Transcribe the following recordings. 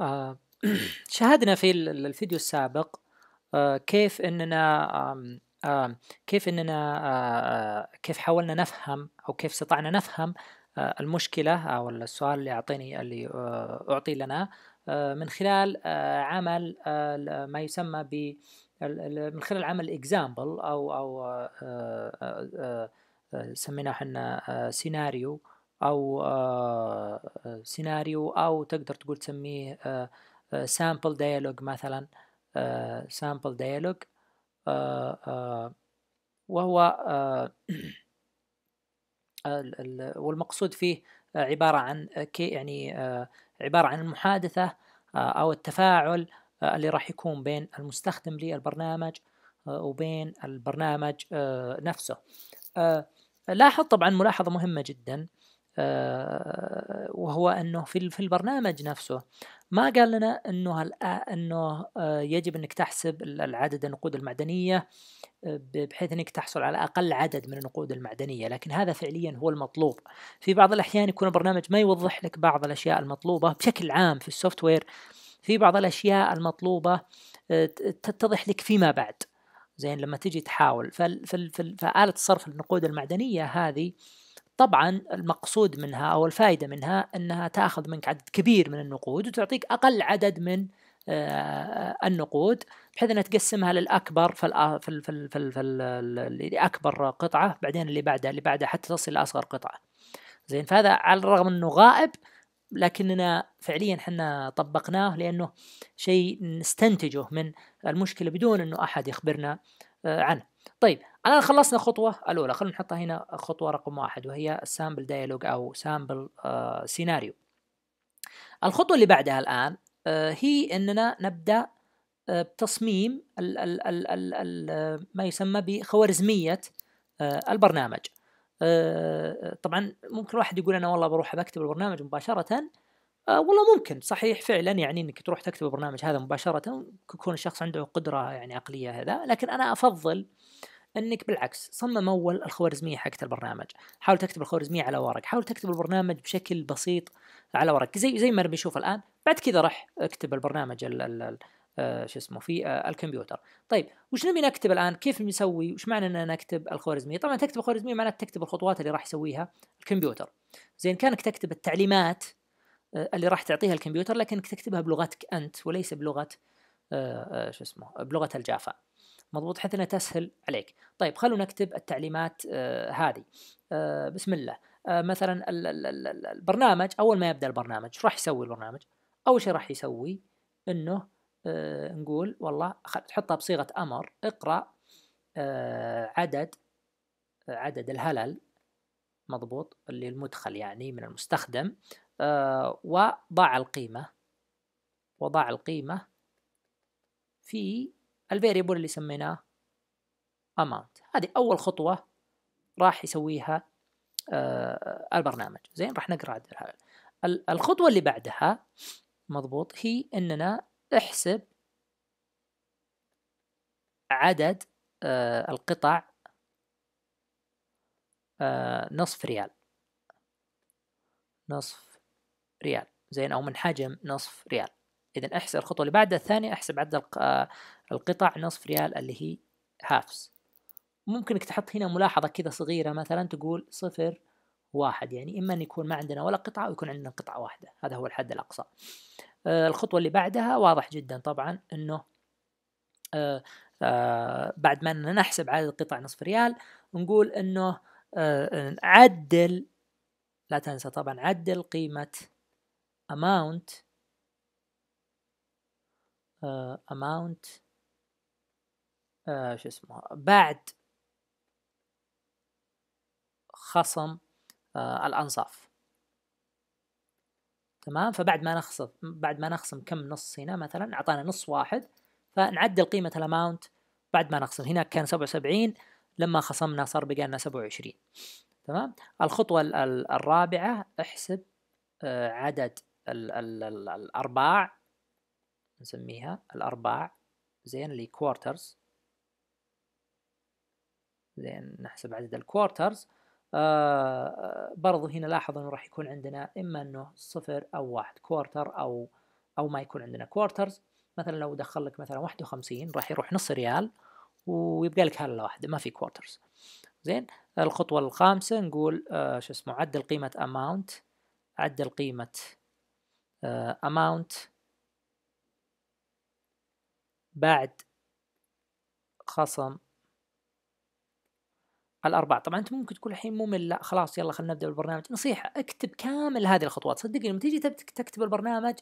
آه، شاهدنا في الفيديو السابق آه، كيف اننا كيف اننا آه، كيف حاولنا نفهم او كيف استطعنا نفهم المشكله او السؤال اللي اعطيني اللي اعطي لنا من خلال عمل ما يسمى ب من خلال عمل اكزامبل او او سميناه احنا سيناريو او آه، سيناريو او تقدر تقول تسميه سامبل آه، ديالوج آه، مثلا سامبل ديالوج وهو والمقصود فيه عبارة عن يعني عبارة عن المحادثة أو التفاعل اللي راح يكون بين المستخدم للبرنامج وبين البرنامج نفسه لاحظ طبعا ملاحظة مهمة جدا آه، وهو انه في في البرنامج نفسه ما قال لنا انه آه، انه آه، يجب انك تحسب العدد النقود المعدنيه بحيث انك تحصل على اقل عدد من النقود المعدنيه لكن هذا فعليا هو المطلوب في بعض الاحيان يكون البرنامج ما يوضح لك بعض الاشياء المطلوبه بشكل عام في السوفت وير في بعض الاشياء المطلوبه تتضح لك فيما بعد زين لما تجي تحاول فآلة صرف النقود المعدنية هذه طبعا المقصود منها او الفائده منها انها تاخذ منك عدد كبير من النقود وتعطيك اقل عدد من آه، النقود بحيث انها تقسمها للاكبر في في فال لاكبر قطعه بعدين اللي بعدها اللي بعدها حتى تصل لاصغر قطعه. زين فهذا على الرغم انه غائب لكننا فعليا احنا طبقناه لانه شيء نستنتجه من المشكله بدون انه احد يخبرنا آه، عنه. طيب الان خلصنا الخطوه الاولى خلينا نحطها هنا خطوه رقم واحد وهي سامبل دايلوج او سامبل آه، سيناريو الخطوه اللي بعدها الان آه، هي اننا نبدا آه، بتصميم الـ الـ الـ الـ الـ ما يسمى بخوارزميه البرنامج طبعا ممكن واحد يقول انا والله بروح بكتب البرنامج مباشره آه والله ممكن صحيح فعلا يعني انك تروح تكتب البرنامج هذا مباشره يكون الشخص عنده قدره يعني عقليه هذا لكن انا افضل انك بالعكس صمم اول الخوارزميه حقت البرنامج حاول تكتب الخوارزميه على ورق حاول تكتب البرنامج بشكل بسيط على ورق زي زي ما بنشوف الان بعد كذا راح اكتب البرنامج ال ال آه، شو اسمه في آه، الكمبيوتر طيب وش نبي نكتب الان كيف نسوي وش معنى ان نكتب الخوارزميه طبعا تكتب الخوارزميه معناته تكتب الخطوات اللي راح يسويها الكمبيوتر زين كانك تكتب التعليمات آه، اللي راح تعطيها الكمبيوتر لكنك تكتبها بلغتك انت وليس بلغه آه، آه، شو اسمه بلغه الجافا مضبوط حيث انها تسهل عليك طيب خلونا نكتب التعليمات هذه بسم الله مثلا البرنامج اول ما يبدا البرنامج راح يسوي البرنامج اول شيء راح يسوي انه نقول والله تحطها بصيغه امر اقرا عدد عدد الهلل مضبوط اللي المدخل يعني من المستخدم آه، وضع القيمة وضع القيمة في الفاريبل اللي سميناه amount هذه أول خطوة راح يسويها آه، البرنامج زين راح نقرأ الخطوة اللي بعدها مضبوط هي أننا احسب عدد آه، القطع نصف ريال نصف ريال زين أو من حجم نصف ريال إذا أحسب الخطوة اللي بعدها الثانية أحسب عدد القطع نصف ريال اللي هي هافس انك تحط هنا ملاحظة كذا صغيرة مثلا تقول صفر واحد يعني إما أن يكون ما عندنا ولا قطعة ويكون عندنا قطعة واحدة هذا هو الحد الأقصى آه، الخطوة اللي بعدها واضح جدا طبعا أنه آه، آه، بعد ما نحسب عدد القطع نصف ريال نقول أنه عدل لا تنسى طبعا عدل قيمة amount uh, amount uh, شو اسمه بعد خصم uh, الأنصاف تمام فبعد ما نخصم بعد ما نخصم كم نص هنا مثلا أعطانا نص واحد فنعدل قيمة الأماونت بعد ما نخصم هناك كان سبعة وسبعين لما خصمنا صار بقى لنا سبعة وعشرين تمام الخطوة الرابعة احسب عدد الـ الـ الـ الأرباع نسميها الأرباع زين اللي كوارترز زين نحسب عدد الكوارترز آه برضو هنا لاحظ انه راح يكون عندنا اما انه صفر او واحد كوارتر او او ما يكون عندنا كوارترز مثلا لو دخل لك مثلا 51 راح يروح نص ريال ويبقى لك هالة واحدة ما في كوارترز زين الخطوة الخامسة نقول آه شو اسمه عدل قيمة amount عدل قيمة uh, amount بعد خصم الأربعة طبعا أنت ممكن تقول الحين ممل لا خلاص يلا خلينا نبدأ بالبرنامج نصيحة اكتب كامل هذه الخطوات صدقني لما تيجي تكتب البرنامج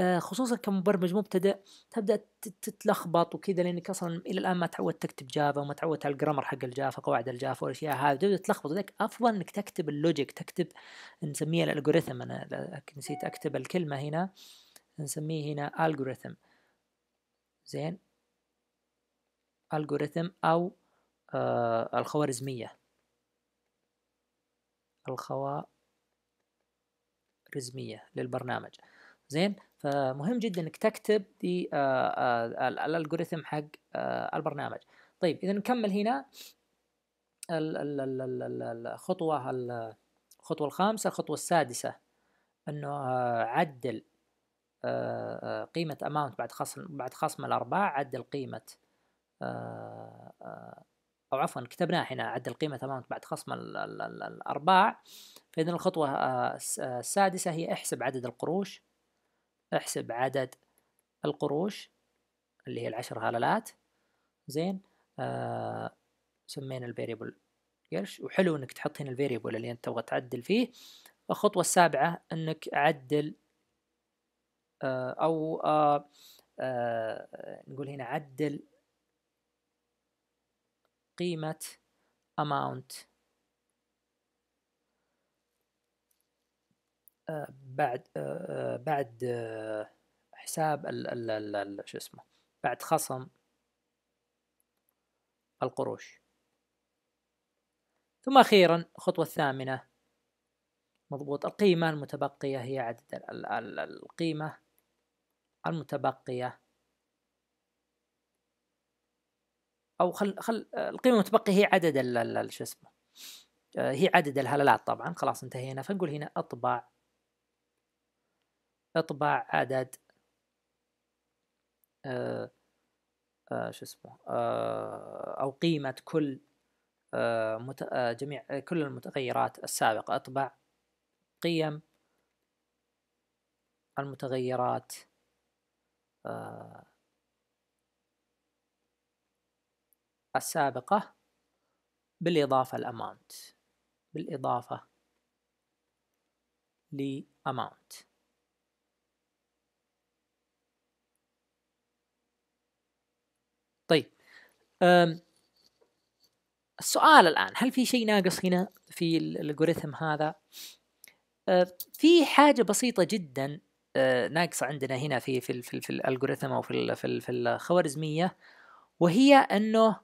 آه، خصوصا كمبرمج مبتدئ تبدا تتلخبط وكذا لانك اصلا الى الان ما تعودت تكتب جافا وما تعودت على الجرامر حق الجافا قواعد الجافا والاشياء هذه تبدا تتلخبط لك افضل انك تكتب اللوجيك تكتب نسميه الالجوريثم انا نسيت اكتب الكلمه هنا نسميه هنا الجوريثم زين الجوريثم او آه الخوارزميه الخوارزميه للبرنامج زين فمهم جدا انك تكتب دي آه، آه، الالجوريثم حق آه، البرنامج طيب اذا نكمل هنا الخطوه الخطوه الخامسه الخطوه السادسه انه عدل قيمه اماونت بعد خصم بعد خصم الارباع عدل قيمه او عفوا كتبناها هنا عدل قيمه اماونت بعد خصم الارباع فاذا الخطوه السادسه هي احسب عدد القروش احسب عدد القروش اللي هي العشر هللات زين آه سمينا الفاريبل قرش وحلو انك تحط هنا الفاريبل اللي انت تبغى تعدل فيه الخطوة السابعة انك عدل آه او آه آه نقول هنا عدل قيمة amount بعد بعد حساب ال ال ال شو اسمه بعد خصم القروش ثم أخيرا الخطوة الثامنة مضبوط القيمة المتبقية هي عدد ال ال القيمة المتبقية أو خل خل القيمة المتبقية هي عدد ال ال شو اسمه آه، هي عدد الهلالات طبعا خلاص انتهينا فنقول هنا أطبع اطبع عدد آه آه شو اسمه آه او قيمة كل آه مت... آه جميع كل المتغيرات السابقة اطبع قيم المتغيرات آه السابقة بالإضافة الأماونت بالإضافة لأماونت السؤال الان هل في شيء ناقص هنا في الالجوريثم هذا؟ أه، في حاجه بسيطه جدا أه، ناقصه عندنا هنا في في في, في الالجوريثم او في في, في الخوارزميه وهي انه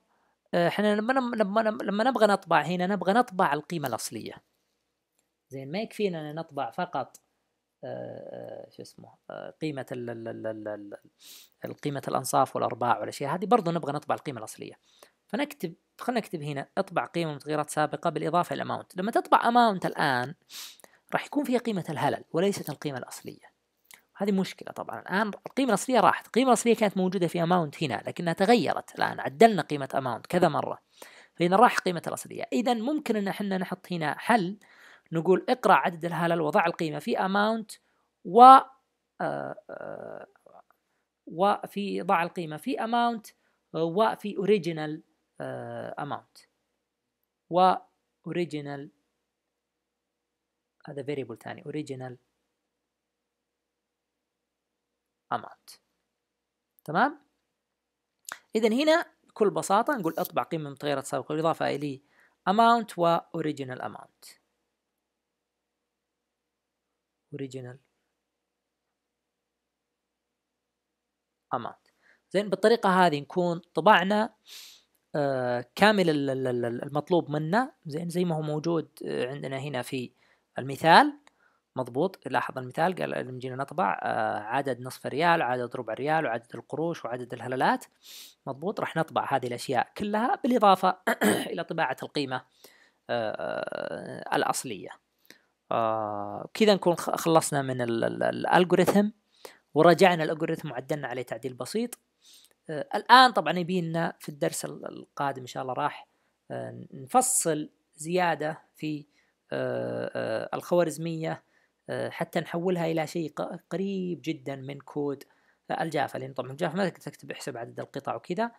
أه، احنا لما لما لما نبغى نطبع هنا نبغى نطبع القيمه الاصليه زين ما يكفينا ان نطبع فقط آه، آه، شو اسمه آه، قيمه قيمه الانصاف والارباع والاشياء هذه برضو نبغى نطبع القيمه الاصليه فنكتب خلينا نكتب هنا اطبع قيمه متغيرات سابقه بالاضافه الى اماونت لما تطبع اماونت الان راح يكون فيها قيمه الهلل وليست القيمه الاصليه هذه مشكله طبعا الان القيمه الاصليه راحت القيمه الاصليه كانت موجوده في اماونت هنا لكنها تغيرت الان عدلنا قيمه اماونت كذا مره فهنا راح قيمه الاصليه اذا ممكن ان احنا نحط هنا حل نقول اقرأ عدد الهلل وضع القيمة في amount و آه، آه، وفي ضع القيمة في amount وفي original آه، amount و original هذا variable ثاني original amount تمام إذا هنا بكل بساطة نقول اطبع قيمة متغيرة تساوي إضافة الى amount و original amount اوريجينال امات زين بالطريقه هذه نكون طبعنا آه، كامل المطلوب منا زين زي ما هو موجود آه، عندنا هنا في المثال مضبوط لاحظ المثال قال لما جينا نطبع آه، عدد نصف ريال وعدد ربع ريال وعدد القروش وعدد الهللات مضبوط راح نطبع هذه الاشياء كلها بالاضافه الى طباعه القيمه الأصلية آه، كذا نكون خلصنا من الالغوريثم ورجعنا الالغوريثم وعدلنا عليه تعديل بسيط آه، الان طبعا يبينا في الدرس القادم ان شاء الله راح آه، نفصل زياده في الخوارزميه حتى نحولها الى شيء قريب جدا من كود الجافا لان طبعا الجافا ما تكتب احسب عدد القطع وكذا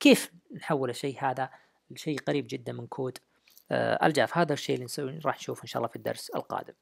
كيف نحول الشيء هذا لشيء قريب جدا من كود آه، الجاف هذا الشيء اللي راح نشوفه ان شاء الله في الدرس القادم